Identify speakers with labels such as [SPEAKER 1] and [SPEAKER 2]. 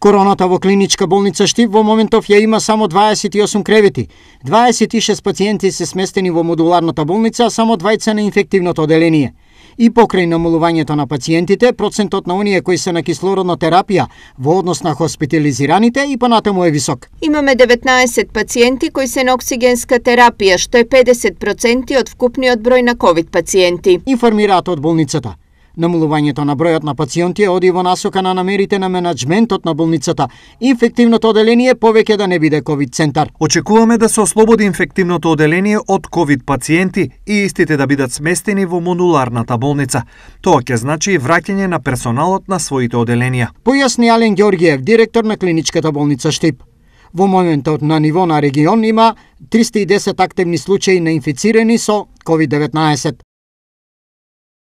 [SPEAKER 1] Короната во клиничка болница Штип во моментов ја има само 28 кревети. 26 пациенти се сместени во модуларната болница, а само двајца на инфективното оделение. И покрај намалувањето на пациентите, процентот на оние кои се на кислородна терапија во однос на хоспитализираните и понатаму е висок.
[SPEAKER 2] Имаме 19 пациенти кои се на оксигенска терапија, што е 50% од вкупниот број на ковид пациенти. Информираат од болницата.
[SPEAKER 1] Намалувањето на бројот на пациенти оди во насока на намерите на менеджментот на болницата. Инфективното оделение повеќе да не биде ковид центар. Очекуваме
[SPEAKER 3] да се ослободи инфективното оделение од ковид пациенти и истите да бидат сместени во модуларната болница. Тоа ќе значи и враќање на персоналот на своите оделенија.
[SPEAKER 1] Појасни Ален Георгиев, директор на клиничката болница Штип. Во моментот на ниво на регион има 310 активни случаи на инфицирани со COVID-19.